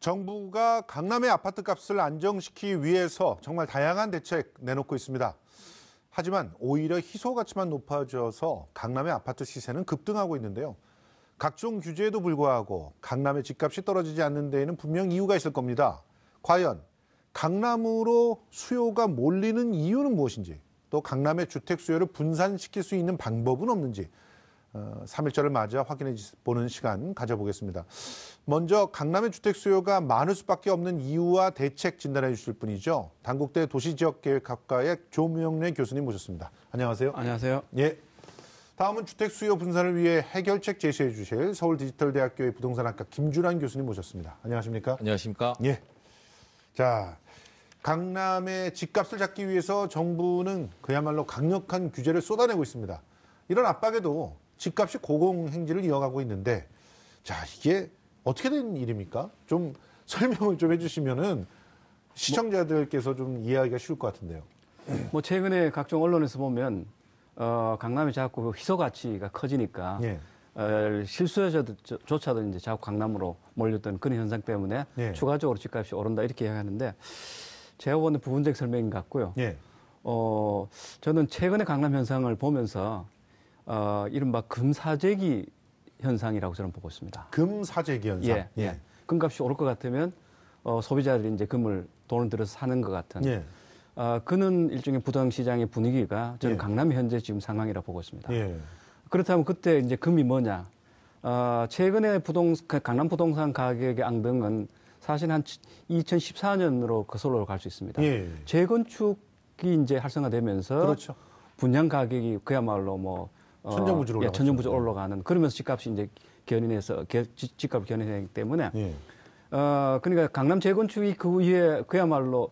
정부가 강남의 아파트 값을 안정시키기 위해서 정말 다양한 대책 내놓고 있습니다. 하지만 오히려 희소 가치만 높아져서 강남의 아파트 시세는 급등하고 있는데요. 각종 규제에도 불구하고 강남의 집값이 떨어지지 않는 데에는 분명 이유가 있을 겁니다. 과연 강남으로 수요가 몰리는 이유는 무엇인지 또 강남의 주택 수요를 분산시킬 수 있는 방법은 없는지 3일절을 어, 맞아 확인해 보는 시간 가져보겠습니다. 먼저 강남의 주택 수요가 많을 수밖에 없는 이유와 대책 진단해 주실 분이죠. 당국대 도시지역계획학과의 조명래 교수님 모셨습니다. 안녕하세요. 안녕하세요. 예. 다음은 주택 수요 분산을 위해 해결책 제시해 주실 서울디지털대학교의 부동산학과 김준환 교수님 모셨습니다. 안녕하십니까? 안녕하십니까? 예. 자, 강남의 집값을 잡기 위해서 정부는 그야말로 강력한 규제를 쏟아내고 있습니다. 이런 압박에도 집값이 고공행진을 이어가고 있는데 자 이게 어떻게 된 일입니까? 좀 설명을 좀 해주시면은 시청자들께서 좀 이해하기가 쉬울 것 같은데요. 뭐 최근에 각종 언론에서 보면 어, 강남이 자꾸 희소 가치가 커지니까 예. 어, 실수여자조차도 이제 자꾸 강남으로 몰렸던 그런 현상 때문에 예. 추가적으로 집값이 오른다 이렇게 이야기하는데 제가 보는 부분적 설명인 것 같고요. 예. 어, 저는 최근에 강남 현상을 보면서 어, 이른바 금사재기 현상이라고 저는 보고 있습니다. 금사재기 현상. 예, 예. 예. 금값이 오를 것 같으면 어, 소비자들이 이제 금을 돈을 들여서 사는 것 같은. 예. 어, 그는 일종의 부동시장의 분위기가 저는 예. 강남 현재 지금 상황이라고 보고 있습니다. 예. 그렇다면 그때 이제 금이 뭐냐? 어, 최근에 부동 그 강남 부동산 가격의 앙등은 사실 한 2014년으로 그거로로갈 수 있습니다. 예. 재건축이 이제 활성화되면서 그렇죠. 분양 가격이 그야말로 뭐 어, 천정부지로 어, 예, 올라가는 그러면서 집값이 이제 견인해서 집값 견인했기 때문에 예. 어, 그러니까 강남 재건축이 그 이후에 그야말로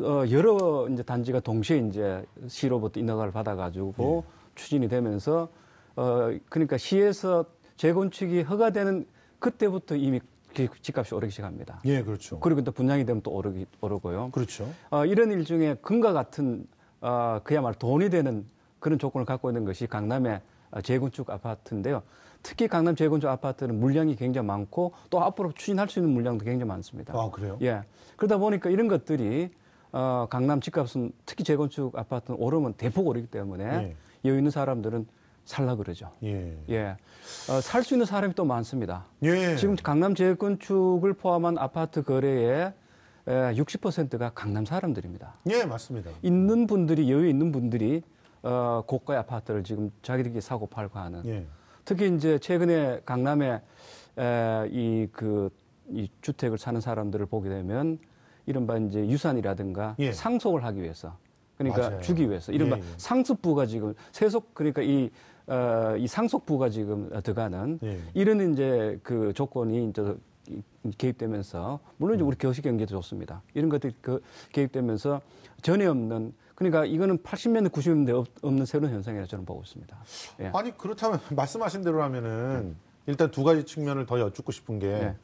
어, 여러 이제 단지가 동시에 이제 시로부터 인허가를 받아가지고 예. 추진이 되면서 어, 그러니까 시에서 재건축이 허가되는 그때부터 이미 집값이 오르기 시작합니다. 예, 그렇죠. 그리고 또 분양이 되면 또 오르기, 오르고요. 그렇죠. 어, 이런 일 중에 금과 같은 어, 그야말로 돈이 되는 그런 조건을 갖고 있는 것이 강남의 어, 재건축 아파트인데요. 특히 강남 재건축 아파트는 물량이 굉장히 많고 또 앞으로 추진할 수 있는 물량도 굉장히 많습니다. 아, 그래요? 예. 그러다 보니까 이런 것들이 어, 강남 집값은 특히 재건축 아파트는 오르면 대폭 오르기 때문에 예. 여유 있는 사람들은 살라 그러죠. 예. 예. 어, 살 수 있는 사람이 또 많습니다. 예. 지금 강남 재건축을 포함한 아파트 거래에 60%가 강남 사람들입니다. 예, 맞습니다. 있는 분들이 여유 있는 분들이 어, 고가의 아파트를 지금 자기들끼리 사고 팔고 하는. 예. 특히 이제 최근에 강남에 이 그 이 주택을 사는 사람들을 보게 되면 이른바 이제 유산이라든가 예. 상속을 하기 위해서 그러니까 맞아요. 주기 위해서 이른바 예, 예. 상습부가 지금 세속 그러니까 이, 어, 이 상속부가 지금 들어가는 예. 이런 이제 그 조건이 이제 개입되면서 물론 이제 음. 우리 교시 경기도 좋습니다. 이런 것들이 그 개입되면서 전에 없는 그러니까 이거는 80년대, 90년대 없는 새로운 현상이라 저는 보고 있습니다. 예. 아니 그렇다면 말씀하신 대로라면은 일단 두 가지 측면을 더 여쭙고 싶은 게 예.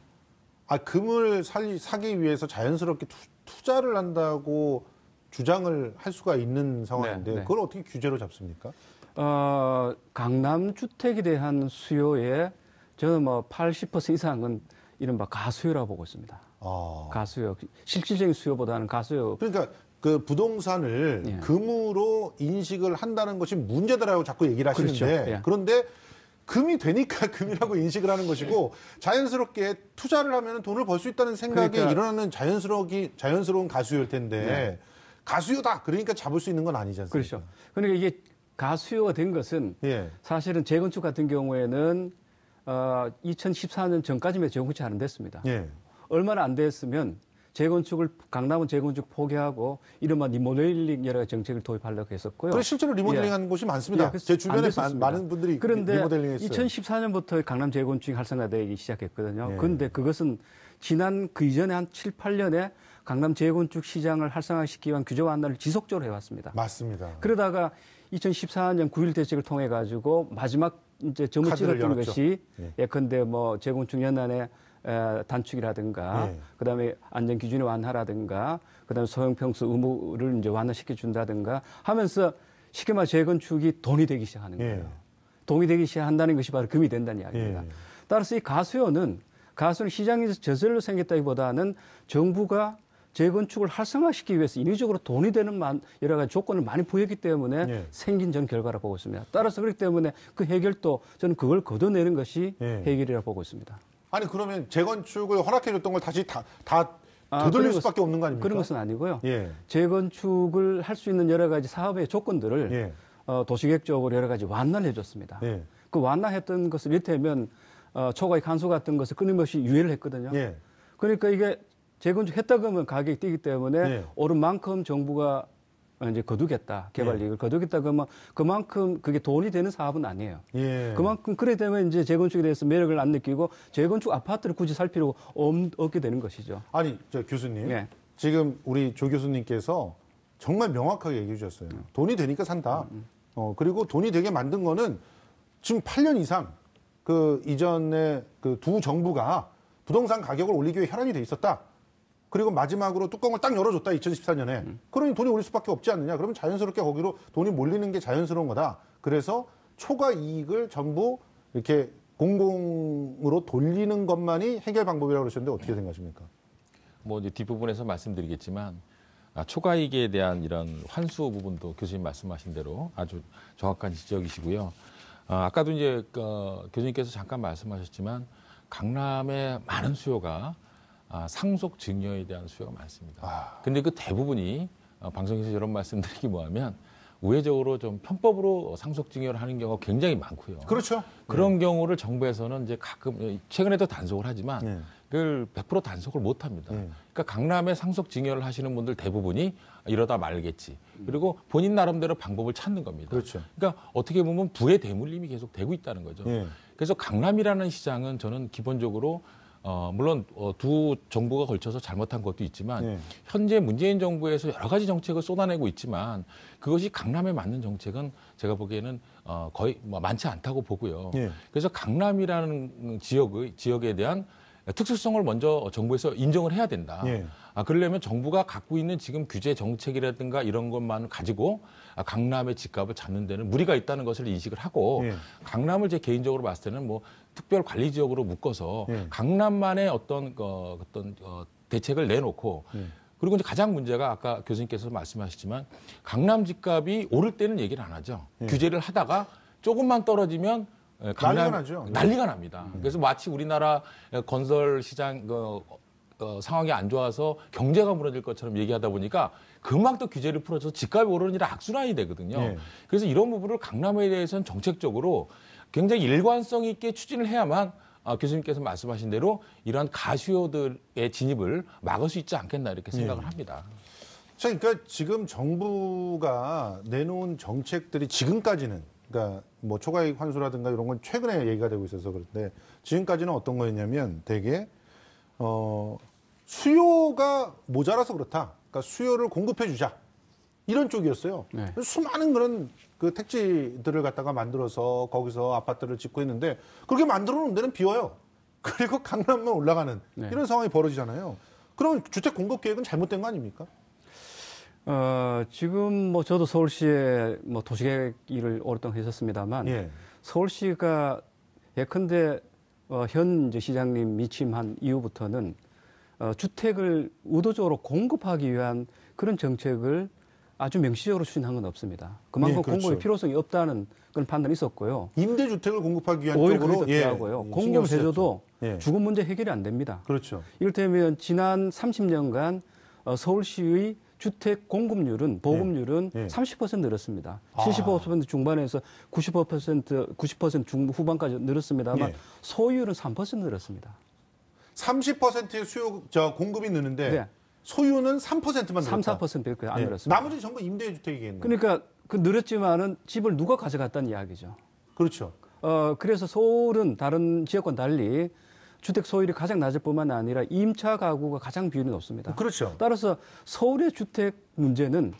아, 금을 살리, 사기 위해서 자연스럽게 투, 자를 한다고 주장을 할 수가 있는 상황인데 네, 네. 그걸 어떻게 규제로 잡습니까? 어, 강남 주택에 대한 수요에 저는 뭐 80% 이상은 이른바 가수요라고 보고 있습니다. 아. 가수요. 실질적인 수요보다는 가수요. 그러니까 그 부동산을 예. 금으로 인식을 한다는 것이 문제다라고 자꾸 얘기를 하시는데 그렇죠. 예. 그런데 금이 되니까 금이라고 인식을 하는 것이고 자연스럽게 투자를 하면 돈을 벌 수 있다는 생각이 그러니까. 일어나는 자연스러기 자연스러운 가수요일 텐데 예. 가수요다 그러니까 잡을 수 있는 건 아니지 않습니까? 그렇죠. 그러니까 이게 가수요가 된 것은 예. 사실은 재건축 같은 경우에는 어, 2014년 전까지만 재건축이 안 됐습니다. 예. 얼마나 안 됐으면 재건축을 강남은 재건축 포기하고 이른바 리모델링 여러 가지 정책을 도입하려고 했었고요. 그래 실제로 리모델링하 예. 곳이 많습니다. 예, 제 주변에 마, 많은 분들이 그런데 리모델링했어요. 2014년부터 강남 재건축이 활성화되기 시작했거든요. 예. 그런데 그것은 지난 그 이전에 한 7, 8년에 강남 재건축 시장을 활성화시키기 위한 규제 완화를 지속적으로 해왔습니다. 맞습니다. 그러다가 2014년 9.1 대책을 통해 가지고 마지막 이제 점을 찍었던 것이 예. 예컨대 뭐 재건축 연안의 단축이라든가 예. 그다음에 안전 기준의 완화라든가 그다음에 소형 평수 의무를 이제 완화시켜 준다든가 하면서 쉽게 말해 재건축이 돈이 되기 시작하는 예. 거예요. 예. 돈이 되기 시작한다는 것이 바로 금이 된다는 이야기입니다. 따라서 이 가수요는 가수는 시장에서 저절로 생겼다기보다는 정부가 재건축을 활성화시키기 위해서 인위적으로 돈이 되는 만 여러 가지 조건을 많이 보였기 때문에 예. 생긴 전 결과라고 보고 있습니다. 따라서 그렇기 때문에 그 해결도 저는 그걸 걷어내는 것이 예. 해결이라고 보고 있습니다. 아니 그러면 재건축을 허락해줬던 걸 다시 다, 다 아, 되돌릴 아, 수밖에 없는 거 아닙니까? 그런 것은 아니고요. 예. 재건축을 할 수 있는 여러 가지 사업의 조건들을 예. 어, 도시계획적으로 여러 가지 완화를 해줬습니다. 예. 그 완화했던 것을 이를테면 어, 초과의 간소 같은 것을 끊임없이 유예를 했거든요. 예. 그러니까 이게 재건축했다 그러면 가격이 뛰기 때문에 네. 오른 만큼 정부가 이제 거두겠다 개발 네. 이익을 거두겠다 그러면 그만큼 그게 돈이 되는 사업은 아니에요. 예. 그만큼 그래 되면 이제 재건축에 대해서 매력을 안 느끼고 재건축 아파트를 굳이 살 필요가 없, 게 되는 것이죠. 아니 저 교수님 예. 지금 우리 조 교수님께서 정말 명확하게 얘기해 주셨어요. 음. 돈이 되니까 산다. 음. 음. 어 그리고 돈이 되게 만든 거는 지금 8년 이상 그 이전에 그 두 정부가 부동산 가격을 올리기 위해 혈안이 돼 있었다. 그리고 마지막으로 뚜껑을 딱 열어줬다 2014년에 음. 그러니 돈이 올릴 수밖에 없지 않느냐 그러면 자연스럽게 거기로 돈이 몰리는 게 자연스러운 거다 그래서 초과 이익을 전부 이렇게 공공으로 돌리는 것만이 해결 방법이라고 그러셨는데 어떻게 생각하십니까? 뭐 이제 뒷부분에서 말씀드리겠지만 아, 초과이익에 대한 이런 환수 부분도 교수님 말씀하신 대로 아주 정확한 지적이시고요. 아, 아까도 이제 어, 교수님께서 잠깐 말씀하셨지만 강남의 많은 수요가 아, 상속 증여에 대한 수요가 많습니다. 아. 근데 그 대부분이 어, 방송에서 이런 말씀드리기 뭐하면 우회적으로 좀 편법으로 상속 증여를 하는 경우가 굉장히 많고요. 그렇죠. 그런 네. 경우를 정부에서는 이제 가끔 예, 최근에도 단속을 하지만 네. 그걸 100% 단속을 못 합니다. 네. 그러니까 강남에 상속 증여를 하시는 분들 대부분이 이러다 말겠지. 그리고 본인 나름대로 방법을 찾는 겁니다. 그렇죠. 그러니까 어떻게 보면 부의 대물림이 계속 되고 있다는 거죠. 네. 그래서 강남이라는 시장은 저는 기본적으로 어, 물론 어, 두 정부가 걸쳐서 잘못한 것도 있지만 네. 현재 문재인 정부에서 여러 가지 정책을 쏟아내고 있지만 그것이 강남에 맞는 정책은 제가 보기에는 어, 거의 뭐 많지 않다고 보고요. 네. 그래서 강남이라는 지역의 지역에 대한 특수성을 먼저 정부에서 인정을 해야 된다. 예. 아, 그러려면 정부가 갖고 있는 지금 규제 정책이라든가 이런 것만 가지고 아, 강남의 집값을 잡는 데는 무리가 있다는 것을 인식을 하고 예. 강남을 제 개인적으로 봤을 때는 뭐 특별 관리 지역으로 묶어서 예. 강남만의 어떤 어, 어떤 어, 대책을 내놓고 예. 그리고 이제 가장 문제가 아까 교수님께서 말씀하셨지만 강남 집값이 오를 때는 얘기를 안 하죠. 예. 규제를 하다가 조금만 떨어지면 예, 강남, 난리가, 예. 난리가 납니다. 음. 그래서 마치 우리나라 예, 건설 시장 그 어, 상황이 안 좋아서 경제가 무너질 것처럼 얘기하다 보니까 금방 또 규제를 풀어줘서 집값이 오르는 일은 악순환이 되거든요. 예. 그래서 이런 부분을 강남에 대해서는 정책적으로 굉장히 일관성 있게 추진을 해야만 아, 교수님께서 말씀하신 대로 이러한 가수요들의 진입을 막을 수 있지 않겠나 이렇게 예. 생각을 예. 합니다. 그러니까 지금 정부가 내놓은 정책들이 지금까지는 그러니까 뭐 초과이익 환수라든가 이런 건 최근에 얘기가 되고 있어서 그런데 지금까지는 어떤 거였냐면 대개 어 수요가 모자라서 그렇다. 그러니까 수요를 공급해 주자. 이런 쪽이었어요. 네. 수많은 그런 그 택지들을 갖다가 만들어서 거기서 아파트를 짓고 있는데 그렇게 만들어 놓은 데는 비워요. 그리고 강남만 올라가는 네. 이런 상황이 벌어지잖아요. 그러면 주택 공급 계획은 잘못된 거 아닙니까? 어, 지금 뭐 저도 서울시에 뭐 도시계획 일을 오랫동안 했었습니다만 예. 서울시가 예컨대 어, 현 이제 시장님 미침한 이후부터는 어, 주택을 의도적으로 공급하기 위한 그런 정책을 아주 명시적으로 추진한 건 없습니다. 그만큼 예, 그렇죠. 공급의 필요성이 없다는 그런 판단이 있었고요. 임대주택을 공급하기 위한 쪽으로 예, 하고요. 예, 공급을 해줘도 예. 주거 문제 해결이 안 됩니다. 그렇죠. 이를테면 지난 30년간 어, 서울시의 주택 공급률은 보급률은 예. 예. 30% 늘었습니다. 아. 75% 중반에서 95% 90% 중, 후반까지 늘었습니다만 예. 소유율은 3% 늘었습니다. 30%의 수요 저 공급이 느는데 네. 소유는 3%만 늘었다. 3, 4%안 네. 늘었어요. 나머지 전부 임대 주택이겠네요. 그러니까 그 늘었지만은 집을 누가 가져갔다는 이야기죠. 그렇죠. 어 그래서 서울은 다른 지역과 달리 주택 소유율이 가장 낮을 뿐만 아니라 임차 가구가 가장 비율이 높습니다. 그렇죠. 따라서 서울의 주택 문제는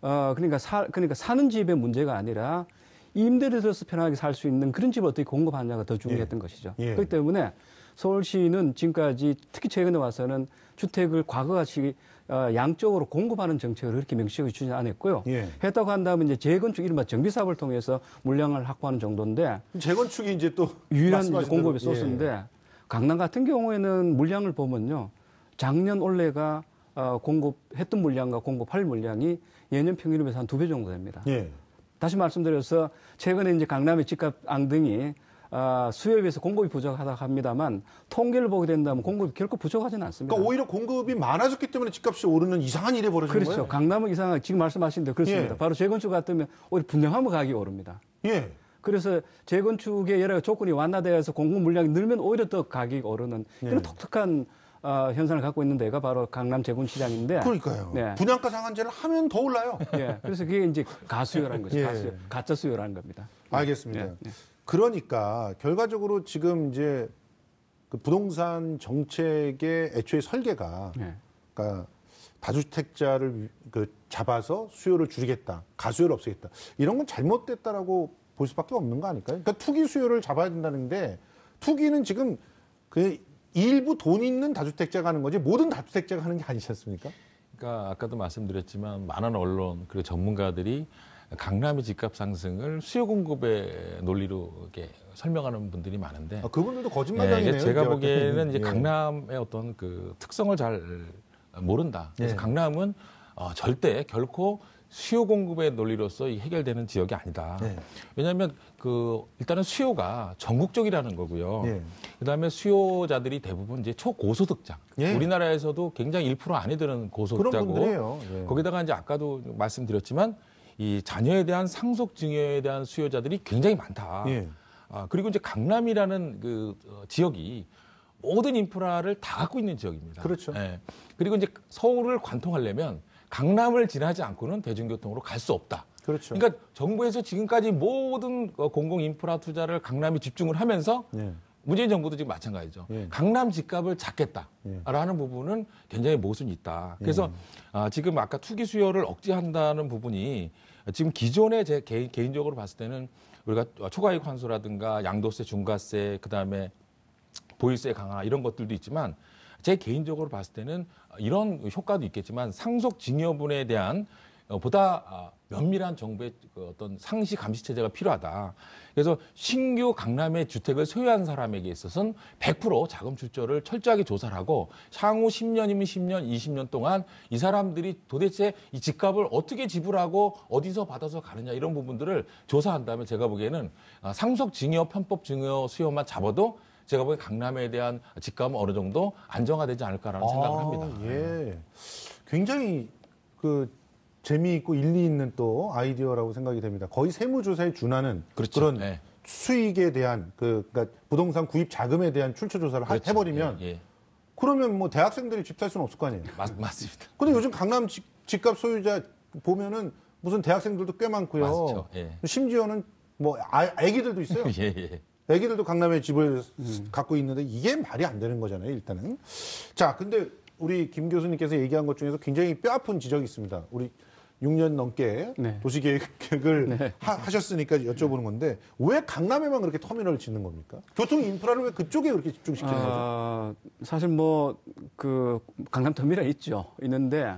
어 그러니까 사 그러니까 사는 집의 문제가 아니라 임대를 들어서 편하게 살 수 있는 그런 집을 어떻게 공급하느냐가 더 중요했던 예. 것이죠. 예. 그렇기 때문에 서울시는 지금까지 특히 최근에 와서는 주택을 과거같이 어, 양쪽으로 공급하는 정책을 그렇게 명시적으로 추진 안 했고요. 예. 했다고 한다면 이제 재건축 이른바 정비 사업을 통해서 물량을 확보하는 정도인데 재건축이 이제 또 유일한 이제 공급의 소스인데 예. 강남 같은 경우에는 물량을 보면요. 작년 올해가 어, 공급했던 물량과 공급할 물량이 예년 평균에 비해서 한 두 배 정도 됩니다. 예. 다시 말씀드려서 최근에 이제 강남의 집값 앙등이 아, 수요에 비해서 공급이 부족하다 고 합니다만 통계를 보게 된다면 공급이 결코 부족하지는 않습니다. 그러니까 오히려 공급이 많아졌기 때문에 집값이 오르는 이상한 일이 벌어지는 그렇죠. 거예요. 그렇죠. 강남은 이상한 지금 말씀하신 대로 그렇습니다. 예. 바로 재건축 같으면 오히려 분양하면 가격이 오릅니다. 예. 그래서 재건축의 여러 조건이 완화되어서 공급 물량이 늘면 오히려 더 가격이 오르는 예. 이런 독특한 어, 현상을 갖고 있는 데가 바로 강남 재군 시장인데. 그러니까요. 네. 분양가 상한제를 하면 더 올라요. 예. 그래서 그게 이제 가수요라는 거죠. 예. 가수요. 가짜 수요라는 겁니다. 알겠습니다. 예. 예. 그러니까 결과적으로 지금 이제 그 부동산 정책의 애초에 설계가 네. 그러니까 다주택자를 그 잡아서 수요를 줄이겠다, 가수요를 없애겠다 이런 건 잘못됐다라고 볼 수밖에 없는 거 아닐까요? 그러니까 투기 수요를 잡아야 된다는데 투기는 지금 그 일부 돈 있는 다주택자가 하는 거지 모든 다주택자가 하는 게 아니지 않습니까? 그러니까 아까도 말씀드렸지만 많은 언론 그리고 전문가들이 강남의 집값 상승을 수요 공급의 논리로 이렇게 설명하는 분들이 많은데 아, 그분들도 거짓말이네요. 예, 제가 보기에는 이제 예. 강남의 어떤 그 특성을 잘 모른다. 그래서 예. 강남은 어, 절대 결코 수요 공급의 논리로서 해결되는 지역이 아니다. 네. 예. 왜냐하면 그 일단은 수요가 전국적이라는 거고요. 네. 그다음에 수요자들이 대부분 이제 초고소득자. 네. 우리나라에서도 굉장히 1% 안에 드는 고소득자고. 거기다가 이제 아까도 말씀드렸지만 이 자녀에 대한 상속 증여에 대한 수요자들이 굉장히 많다. 예. 아, 그리고 이제 강남이라는 그 어, 지역이 모든 인프라를 다 갖고 있는 지역입니다. 그렇죠. 예. 그리고 이제 서울을 관통하려면 강남을 지나지 않고는 대중교통으로 갈 수 없다. 그렇죠. 그러니까 정부에서 지금까지 모든 어, 공공 인프라 투자를 강남에 집중을 하면서 예. 문재인 정부도 지금 마찬가지죠. 예. 강남 집값을 잡겠다라는 예. 부분은 굉장히 모순이 있다. 그래서 예. 아, 지금 아까 투기 수요를 억제한다는 부분이 지금 기존에 제 개인, 개인적으로 봤을 때는 우리가 초과이익 환수라든가 양도세, 중과세, 그다음에 보유세 강화 이런 것들도 있지만 제 개인적으로 봤을 때는 이런 효과도 있겠지만 상속 증여분에 대한 어, 보다 아, 면밀한 정부의 그 어떤 상시 감시 체제가 필요하다. 그래서 신규 강남의 주택을 소유한 사람에게 있어서는 100% 자금 출처를 철저하게 조사를 하고 향후 10년이면 10년, 20년 동안 이 사람들이 도대체 이 집값을 어떻게 지불하고 어디서 받아서 가느냐 이런 부분들을 조사한 다면 제가 보기에는 아, 상속 증여, 편법 증여 수요만 잡아도 제가 보기엔 강남에 대한 집값은 어느 정도 안정화되지 않을까라는 아, 생각을 합니다. 예. 굉장히 그 재미있고 일리 있는 또 아이디어라고 생각이 됩니다. 거의 세무조사에 준하는 그렇죠. 그런 네. 수익에 대한 그 그러니까 부동산 구입 자금에 대한 출처 조사를 그렇죠. 해버리면 예, 예. 그러면 뭐 대학생들이 집 살 수는 없을 거 아니에요. 맞, 맞습니다. 근데 요즘 강남 집, 집값 소유자 보면은 무슨 대학생들도 꽤 많고요. 맞죠. 예. 심지어는 뭐 아, 아기들도 있어요. 예, 예. 아기들도 강남에 집을 음. 갖고 있는데 이게 말이 안 되는 거잖아요. 일단은 자 근데 우리 김 교수님께서 얘기한 것 중에서 굉장히 뼈 아픈 지적이 있습니다. 우리 6년 넘게 네. 도시계획을 네. 하, 셨으니까 여쭤보는 건데 왜 강남에만 그렇게 터미널을 짓는 겁니까? 교통 인프라를 왜 그쪽에 그렇게 집중시키는 아, 거죠? 사실 뭐 그 강남 터미널 있죠. 있는데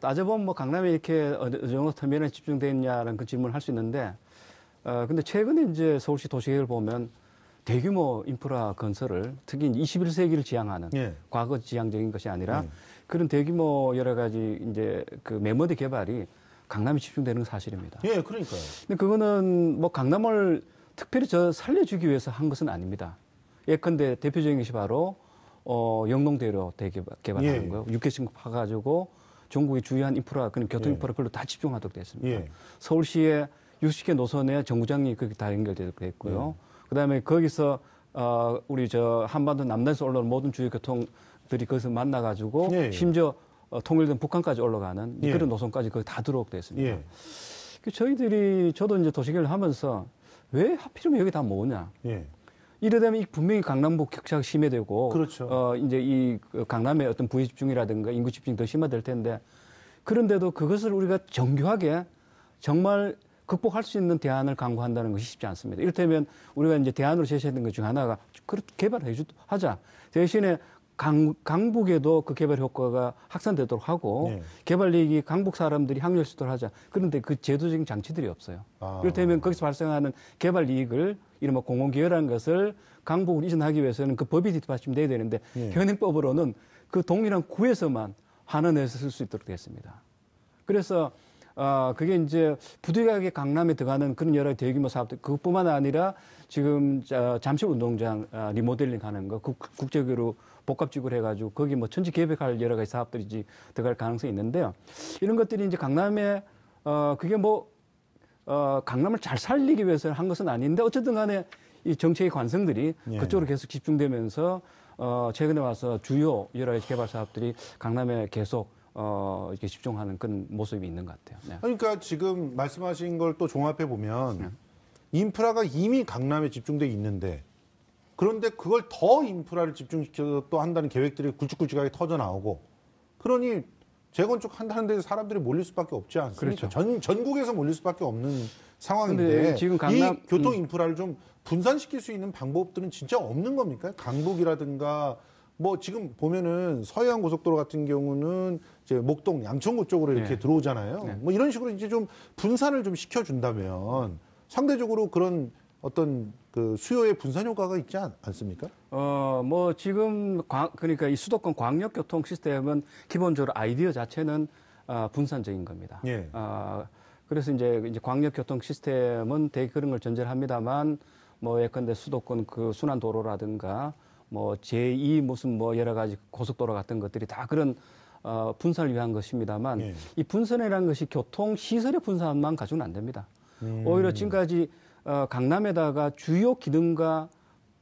따져보면 뭐 강남에 이렇게 어느 정도 터미널에 집중돼 있냐라는 그 질문을 할 수 있는데 어, 근데 최근에 이제 서울시 도시계획을 보면 대규모 인프라 건설을 특히 21세기를 지향하는 예. 과거 지향적인 것이 아니라 예. 그런 대규모 여러 가지 이제 그 메모드 개발이 강남에 집중되는 사실입니다. 예, 그러니까요. 근데 그거는 뭐 강남을 특별히 저 살려주기 위해서 한 것은 아닙니다. 예컨대 대표적인 것이 바로 어, 영농대로 대개발, 개발하는 예. 거예요. 육개층 파가지고 전국의 주요한 인프라, 그런 교통 인프라 예. 별로다 집중하도록 됐습니다. 예. 서울시에 60개 노선에 정구장이 그렇게 다 연결되도록 고요그 예. 다음에 거기서 어, 우리 저 한반도 남단에서 올라온 모든 주요 교통 들이 거기서 만나가지고 예, 예. 심지어 어, 통일된 북한까지 올라가는 예. 그런 노선까지 거의 다 들어오게 됐습니다. 예. 그 저희들이 저도 이제 도시계획을 하면서 왜 하필이면 여기 다 모으냐? 예. 이러다면 분명히 강남북 격차가 심해되고 그렇죠. 어 이제 이 그 강남의 어떤 부위 집중이라든가 인구 집중이 더 심화될 텐데 그런데도 그것을 우리가 정교하게 정말 극복할 수 있는 대안을 강구한다는 것이 쉽지 않습니다. 이를테면 우리가 이제 대안으로 제시했던 것 중 하나가 그렇게 개발해 주 하자. 대신에 강, 강북에도 그 개발 효과가 확산되도록 하고 네. 개발 이익이 강북 사람들이 항렬 시도를 하자. 그런데 그 제도적인 장치들이 없어요. 아. 이를테면 거기서 발생하는 개발 이익을 이른바 공공기여라는 것을 강북으로 이전하기 위해서는 그 법이 뒷받침돼야 되는데 네. 현행법으로는 그 동일한 구에서만 환원해서 쓸 수 있도록 되어 있습니다. 그래서 아, 그게 이제 부득이하게 강남에 들어가는 그런 여러 대규모 사업들, 그것뿐만 아니라 지금 잠실 운동장 아, 리모델링 하는 거, 국제적으로 복합지으로 해가지고 거기 뭐 천지 계획할 여러 가지 사업들이 이제 들어갈 가능성이 있는데요. 이런 것들이 이제 강남에, 어, 그게 뭐, 어, 강남을 잘 살리기 위해서 한 것은 아닌데 어쨌든 간에 이 정책의 관성들이 예. 그쪽으로 계속 집중되면서 어, 최근에 와서 주요 여러 가지 개발 사업들이 강남에 계속 어, 이렇게 집중하는 그런 모습이 있는 것 같아요. 네. 그러니까 지금 말씀하신 걸 또 종합해 보면 네. 인프라가 이미 강남에 집중돼 있는데 그런데 그걸 더 인프라를 집중시켜서 또 한다는 계획들이 굵직굵직하게 터져 나오고 그러니 재건축 한다는 데 사람들이 몰릴 수밖에 없지 않습니까? 그렇죠. 전 전국에서 몰릴 수밖에 없는 상황인데 지금 강남 이 교통 음. 인프라를 좀 분산시킬 수 있는 방법들은 진짜 없는 겁니까? 강북이라든가 뭐 지금 보면은 서해안 고속도로 같은 경우는 이제 목동 양천구 쪽으로 이렇게 네. 들어오잖아요. 네. 뭐 이런 식으로 이제 좀 분산을 좀 시켜준다면 상대적으로 그런 어떤 그 수요의 분산 효과가 있지 않, 습니까 어, 뭐 지금 광, 그러니까 이 수도권 광역 교통 시스템은 기본적으로 아이디어 자체는 어, 분산적인 겁니다. 예. 어, 그래서 이제 이제 광역 교통 시스템은 대개 그런 걸 전제를 합니다만 뭐 예컨대 수도권 그 순환 도로라든가 뭐 제2 무슨 뭐 여러 가지 고속도로 같은 것들이 다 그런 어, 분산을 위한 것입니다만 예. 이 분산이라는 것이 교통 시설의 분산만 가지고는 안 됩니다. 음. 오히려 지금까지 어, 강남에다가 주요 기능과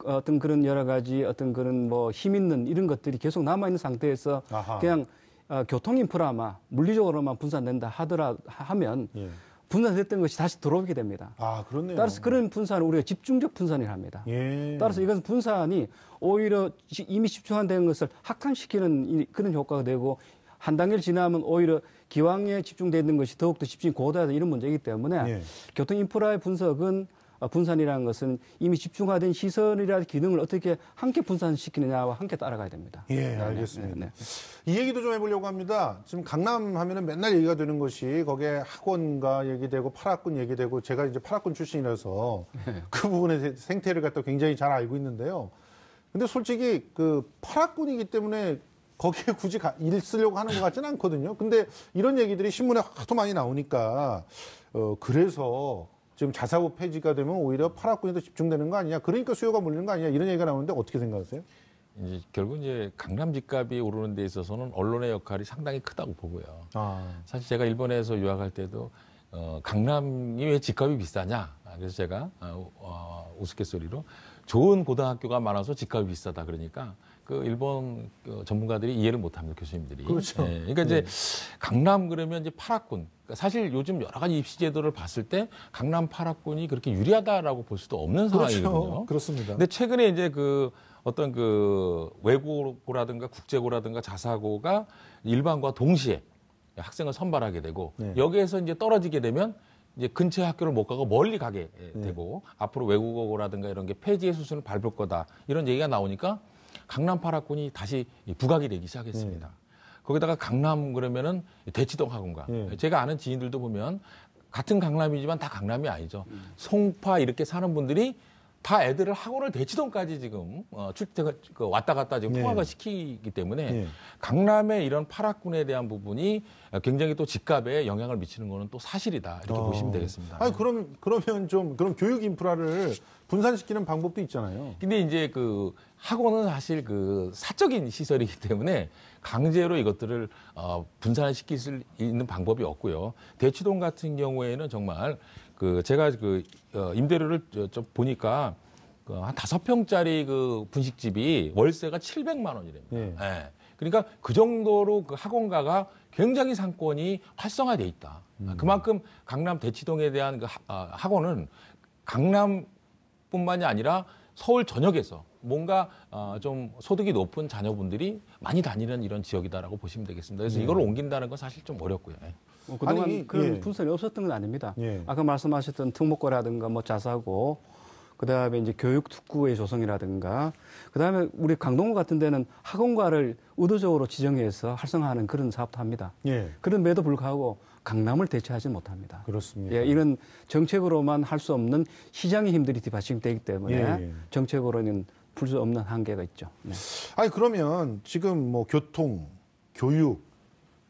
어떤 그런 여러 가지 어떤 그런 뭐 힘 있는 이런 것들이 계속 남아 있는 상태에서 아하. 그냥 어, 교통 인프라마 물리적으로만 분산된다 하더라 하면 예. 분산됐던 것이 다시 들어오게 됩니다. 아, 그렇네요. 따라서 그런 분산을 우리가 집중적 분산을 합니다. 예. 따라서 이것은 분산이 오히려 이미 집중한된 것을 확산시키는 그런 효과가 되고 한 단계를 지나면 오히려 기왕에 집중되어 있는 것이 더욱더 집중이 고도화된 이런 문제이기 때문에 예. 교통 인프라의 분석은 아, 분산이라는 것은 이미 집중화된 시설이라 기능을 어떻게 함께 분산시키느냐와 함께 따라가야 됩니다. 예, 네, 네, 알겠습니다. 네, 네, 네. 이 얘기도 좀 해보려고 합니다. 지금 강남 하면은 맨날 얘기가 되는 것이 거기에 학원가 얘기되고 파학군 얘기되고 제가 이제 파학군 출신이라서 네. 그 부분의 생태를 갖다 굉장히 잘 알고 있는데요. 근데 솔직히 그 파학군이기 때문에 거기에 굳이 가, 일 쓰려고 하는 것 같지는 않거든요. 근데 이런 얘기들이 신문에 하도 많이 나오니까 어 그래서 지금 자사고 폐지가 되면 오히려 파라군에도 집중되는 거 아니냐. 그러니까 수요가 몰리는 거 아니냐. 이런 얘기가 나오는데 어떻게 생각하세요? 이제 결국 이제 강남 집값이 오르는 데 있어서는 언론의 역할이 상당히 크다고 보고요. 아. 사실 제가 일본에서 유학할 때도 어, 강남이 왜 집값이 비싸냐. 아, 그래서 제가 어, 어, 우스갯소리로 좋은 고등학교가 많아서 집값이 비싸다 그러니까 그 일본 그 전문가들이 이해를 못합니다 교수님들이. 그렇죠. 네, 그러니까 이제 네. 강남 그러면 이제 파라군. 그러니까 사실 요즘 여러 가지 입시 제도를 봤을 때 강남 파라군이 그렇게 유리하다라고 볼 수도 없는 그렇죠. 상황이거든요. 그렇습니다. 근데 최근에 이제 그 어떤 그 외고라든가 국제고라든가 자사고가 일반과 동시에 학생을 선발하게 되고 네. 여기에서 이제 떨어지게 되면 이제 근처 학교를 못 가고 멀리 가게 네. 되고 네. 앞으로 외국어라든가 고 이런 게 폐지의 수순을 밟을 거다 이런 얘기가 나오니까 강남 파라군이 다시 부각이 되기 시작했습니다. 예. 거기다가 강남 그러면은 대치동 학원가 예. 제가 아는 지인들도 보면 같은 강남이지만 다 강남이 아니죠. 송파 이렇게 사는 분들이 다 애들을 학원을 대치동까지 지금 어, 출퇴근 그 왔다 갔다 지금 네. 통화가 시키기 때문에 네. 강남의 이런 파락군에 대한 부분이 굉장히 또 집값에 영향을 미치는 거는 또 사실이다 이렇게 어. 보시면 되겠습니다. 아니 그럼 그러면 좀 그럼 교육 인프라를 분산시키는 방법도 있잖아요. 근데 이제 그 학원은 사실 그 사적인 시설이기 때문에 강제로 이것들을 어, 분산시킬 수 있는 방법이 없고요. 대치동 같은 경우에는 정말 그 제가 그 어, 임대료를 좀 보니까 그한 다섯 평짜리 그 분식집이 월세가 700만 원이랍니다. 예. 예. 그러니까 그 정도로 그 학원가가 굉장히 상권이 활성화돼 있다. 음. 그만큼 강남 대치동에 대한 그 아, 학원은 강남뿐만이 아니라 서울 전역에서 뭔가 어, 좀 소득이 높은 자녀분들이 많이 다니는 이런 지역이다라고 보시면 되겠습니다. 그래서 예. 이걸 옮긴다는 건 사실 좀 어렵고요. 예. 뭐 그동안 아니, 그런 예. 분석이 없었던 건 아닙니다. 예. 아까 말씀하셨던 특목고라든가 뭐 자사고 그다음에 이제 교육 특구의 조성이라든가 그다음에 우리 강동구 같은 데는 학원과를 의도적으로 지정해서 활성화하는 그런 사업도 합니다. 예. 그런데도 불구하고 강남을 대체하지 못합니다. 그렇습니다. 예, 이런 정책으로만 할 수 없는 시장의 힘들이 뒷받침되기 때문에 예, 예. 정책으로는 풀 수 없는 한계가 있죠. 네. 아니 그러면 지금 뭐 교통, 교육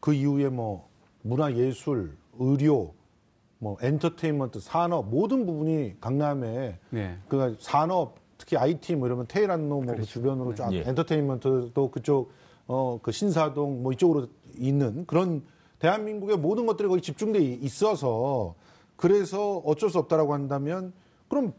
그 이후에 뭐 문화예술, 의료, 뭐 엔터테인먼트, 산업 모든 부분이 강남에 네. 그 산업 특히 IT 뭐 이러면 테헤란노뭐 그렇죠. 그 주변으로 쫙 네. 예. 엔터테인먼트도 그쪽 어 그 신사동 뭐 이쪽으로 있는 그런 대한민국의 모든 것들이 거의 집중돼 있어서 그래서 어쩔 수 없다라고 한다면 그럼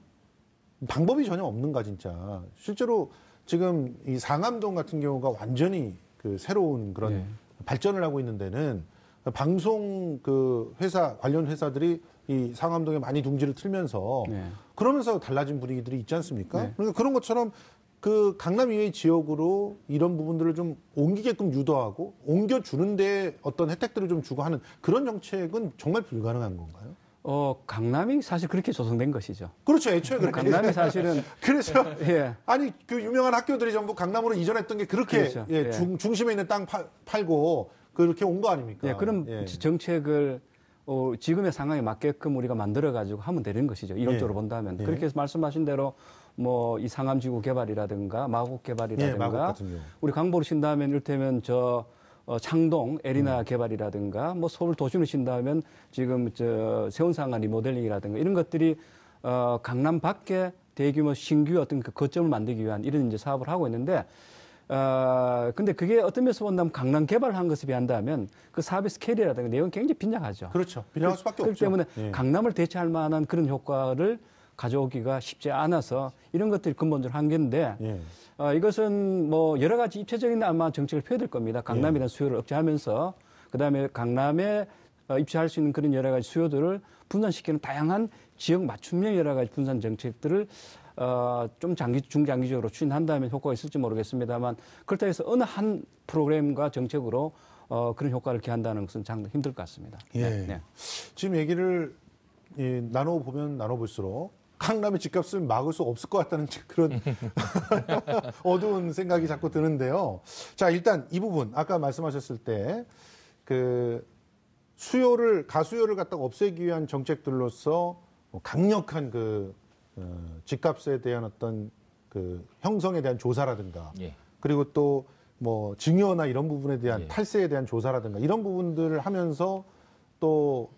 방법이 전혀 없는가 진짜 실제로 지금 이 상암동 같은 경우가 완전히 그 새로운 그런 네. 발전을 하고 있는 데는 방송 그 회사 관련 회사들이 이 상암동에 많이 둥지를 틀면서 네. 그러면서 달라진 분위기들이 있지 않습니까? 네. 그러니까 그런 것처럼 그 강남 이외 지역으로 이런 부분들을 좀 옮기게끔 유도하고 옮겨주는데 어떤 혜택들을 좀 주고 하는 그런 정책은 정말 불가능한 건가요? 어 강남이 사실 그렇게 조성된 것이죠. 그렇죠, 애초에 그렇게. 강남이 사실은 그래서 예. 아니 그 유명한 학교들이 전부 강남으로 이전했던 게 그렇게 그렇죠. 예, 예. 중, 중심에 있는 땅 파, 팔고 그렇게 온 거 아닙니까? 예, 그런 예. 정책을 어, 지금의 상황에 맞게끔 우리가 만들어가지고 하면 되는 것이죠. 이론적으로 예. 본다면. 예. 그렇게 말씀하신 대로 뭐 이 상암지구 개발이라든가 마곡 개발이라든가 예, 마 우리 강보로 신다면 이를테면 저 어, 창동 에리나 음. 개발이라든가 뭐 서울 도심을 신다면 지금 저 세운상가 리모델링이라든가 이런 것들이 어, 강남 밖에 대규모 신규 어떤 그 거점을 만들기 위한 이런 이제 사업을 하고 있는데 어, 근데 그게 어떤 면에서 본다면 강남 개발한 것에 비한다면 그사비스캐리이라든가 내용이 굉장히 빈약하죠. 그렇죠. 빈약할 수밖에 그, 없죠. 그렇기 때문에 예. 강남을 대체할 만한 그런 효과를 가져오기가 쉽지 않아서 이런 것들이 근본적으로 한계인데 예. 어, 이것은 뭐 여러 가지 입체적인 아마 정책을 펴야 될 겁니다. 강남에 대한 예. 수요를 억제하면서 그다음에 강남에 어, 입주할 수 있는 그런 여러 가지 수요들을 분산시키는 다양한 지역 맞춤형 여러 가지 분산 정책들을 어, 좀 장기, 중장기적으로 추진한다면 효과가 있을지 모르겠습니다만 그렇다고 해서 어느 한 프로그램과 정책으로 어, 그런 효과를 기한다는 것은 참 힘들 것 같습니다. 예. 네, 네. 지금 얘기를 예, 나눠보면 나눠볼수록 강남의 집값을 막을 수 없을 것 같다는 그런 어두운 생각이 자꾸 드는데요. 자, 일단 이 부분, 아까 말씀하셨을 때, 그, 수요를, 가수요를 갖다가 없애기 위한 정책들로서 강력한 그 어, 집값에 대한 어떤 그 형성에 대한 조사라든가 예. 그리고 또 뭐 증여나 이런 부분에 대한 예. 탈세에 대한 조사라든가 이런 부분들을 하면서 또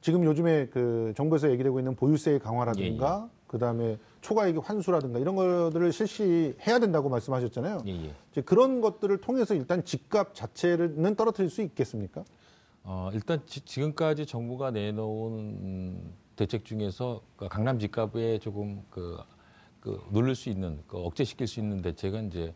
지금 요즘에 그 정부에서 얘기되고 있는 보유세의 강화라든가 예. 예. 그다음에 초과액익 환수라든가 이런 것들을 실시해야 된다고 말씀하셨잖아요. 예, 예. 이제 그런 것들을 통해서 일단 집값 자체는 떨어뜨릴 수 있겠습니까? 어, 일단 지, 금까지 정부가 내놓은 대책 중에서 그 강남 집값에 조금 그, 그 누를 수 있는 그 억제시킬 수 있는 대책은 이제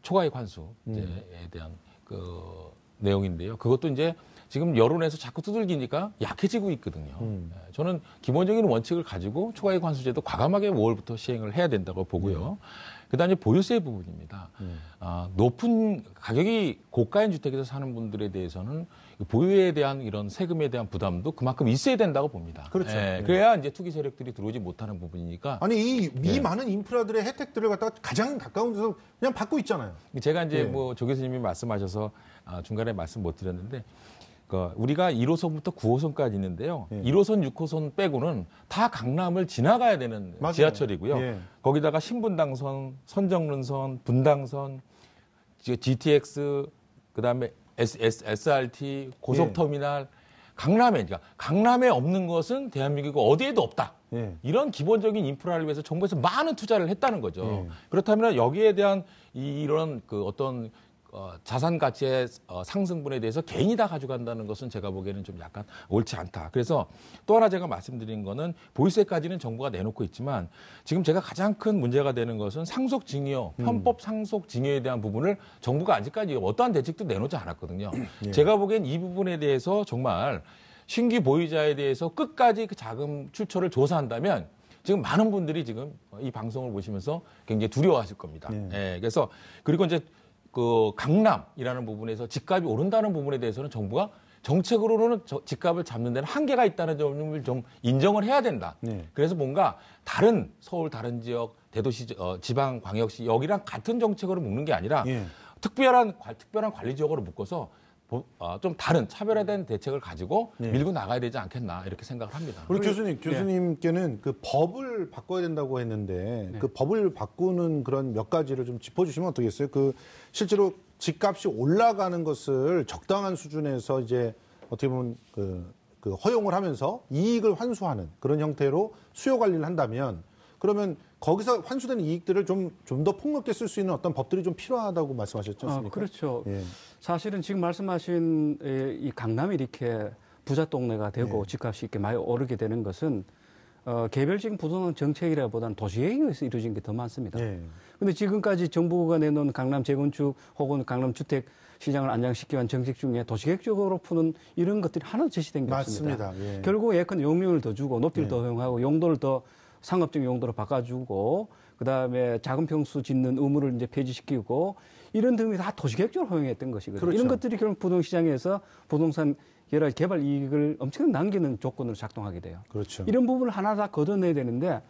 그초과의 환수에 음. 대한 그 내용인데요. 그것도 이제 지금 여론에서 자꾸 두들기니까 약해지고 있거든요. 음. 예, 저는 기본적인 원칙을 가지고 초과의 환수제도 과감하게 5월부터 시행을 해야 된다고 보고요. 네. 그다음에 보유세 부분입니다. 네. 아, 높은 가격이 고가인 주택에서 사는 분들에 대해서는 보유에 대한 이런 세금에 대한 부담도 그만큼 있어야 된다고 봅니다. 그렇죠. 예, 예, 그래야 이제 투기 세력들이 들어오지 못하는 부분이니까. 아니 이, 이 예. 많은 인프라들의 혜택들을 갖다가 가장 가까운 데서 그냥 받고 있잖아요. 제가 이제 예. 뭐조 교수님이 말씀하셔서 아, 중간에 말씀 못 드렸는데 그러니까 우리가 1호선부터 9호선까지 있는데요. 예. 1호선, 6호선 빼고는 다 강남을 지나가야 되는 맞아요. 지하철이고요. 예. 거기다가 신분당선, 선정론선 분당선, GTX, 그다음에 S, S, r t 고속터미널, 예. 강남에, 그러니까 강남에 없는 것은 대한민국 어디에도 없다. 예. 이런 기본적인 인프라를 위해서 정부에서 많은 투자를 했다는 거죠. 예. 그렇다면 여기에 대한 이런 그 어떤 어, 자산 가치의 어, 상승분에 대해서 개인이 다 가져간다는 것은 제가 보기에는 좀 약간 옳지 않다. 그래서 또 하나 제가 말씀드린 거는 보유세까지는 정부가 내놓고 있지만 지금 제가 가장 큰 문제가 되는 것은 상속증여, 음. 편법 상속증여에 대한 부분을 정부가 아직까지 어떠한 대책도 내놓지 않았거든요. 음, 예. 제가 보기엔 이 부분에 대해서 정말 신규 보유자에 대해서 끝까지 그 자금 출처를 조사한다면 지금 많은 분들이 지금 이 방송을 보시면서 굉장히 두려워하실 겁니다. 예. 예. 그래서 그리고 이제 그 강남이라는 부분에서 집값이 오른다는 부분에 대해서는 정부가 정책으로는 저, 집값을 잡는 데는 한계가 있다는 점을 좀 인정을 해야 된다. 네. 그래서 뭔가 다른 서울 다른 지역 대도시 어, 지방 광역시 여기랑 같은 정책으로 묶는 게 아니라 예. 특별한 특별한 관리 지역으로 묶어서 아, 좀 다른 차별화된 음. 대책을 가지고 네. 밀고 나가야 되지 않겠나 이렇게 생각을 합니다. 우리 교수님 예. 교수님께는 네. 그 법을 바꿔야 된다고 했는데 네. 그 법을 바꾸는 그런 몇 가지를 좀 짚어주시면 어떠겠어요그 실제로 집값이 올라가는 것을 적당한 수준에서 이제 어떻게 보면 그, 그 허용을 하면서 이익을 환수하는 그런 형태로 수요 관리를 한다면 그러면 거기서 환수된 이익들을 좀 좀 더 폭넓게 쓸 수 있는 어떤 법들이 좀 필요하다고 말씀하셨지 아, 않습니까? 아, 그렇죠. 예. 사실은 지금 말씀하신 예, 이 강남이 이렇게 부자 동네가 되고 예. 집값이 이렇게 많이 오르게 되는 것은 어, 개별적인 부동산 정책이라보다는 도시계획에 의해서 이루어진 게 더 많습니다. 그런데 예. 지금까지 정부가 내놓은 강남 재건축 혹은 강남 주택 시장을 안정시키기 위한 정책 중에 도시계획적으로 푸는 이런 것들이 하나도 제시된 게 맞습니다. 없습니다. 예. 결국 예컨대 용량을더 주고 높이를 더 예. 허용하고 용도를 더 상업적 용도로 바꿔주고 그다음에 작은 평수 짓는 의무를 이제 폐지시키고 이런 등이 다 도시계획적으로 허용했던 것이거든요. 그렇죠. 이런 것들이 결국 부동시장에서 부동산 개발, 개발 이익을 엄청 남기는 조건으로 작동하게 돼요. 그렇죠. 이런 부분을 하나 다 걷어내야 되는데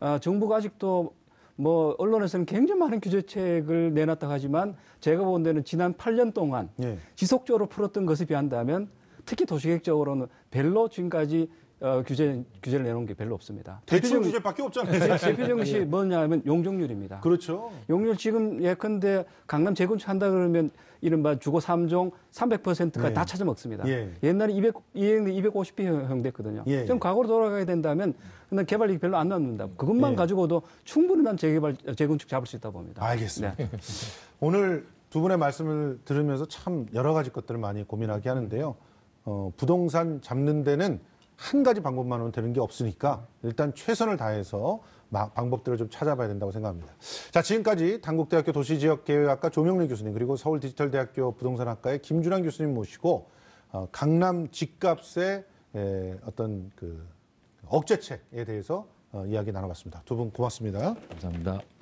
아, 정부가 아직도 뭐 언론에서는 굉장히 많은 규제책을 내놨다 고 하지만 제가 본 데는 지난 8년 동안 예. 지속적으로 풀었던 것에 비한다면 특히 도시계획적으로는 별로 지금까지 어, 규제, 규제를 내놓은 게 별로 없습니다. 대충 표적 규제밖에 없잖아요. 대표적인 것이 예. 뭐냐면 하 용적률입니다. 그렇죠. 용률 적 지금 예컨대 강남 재건축한다 그러면 이른바 주거 3종 300%까지 예. 다 찾아먹습니다. 예. 옛날에 200, 2 5 0평 형됐거든요. 예. 좀 과거로 돌아가게 된다면 근데 개발이 별로 안 남는다. 그것만 예. 가지고도 충분히 난 재개발, 재건축 잡을 수 있다 봅니다. 알겠습니다. 네. 오늘 두 분의 말씀을 들으면서 참 여러 가지 것들을 많이 고민하게 하는데요. 어, 부동산 잡는 데는 한 가지 방법만으로 되는 게 없으니까 일단 최선을 다해서 방법들을 좀 찾아봐야 된다고 생각합니다. 자, 지금까지 당국대학교 도시지역계획학과 조명래 교수님 그리고 서울디지털대학교 부동산학과의 김준환 교수님 모시고 어, 강남 집값의 에, 어떤 그 억제책에 대해서 어, 이야기 나눠봤습니다. 두 분 고맙습니다. 감사합니다.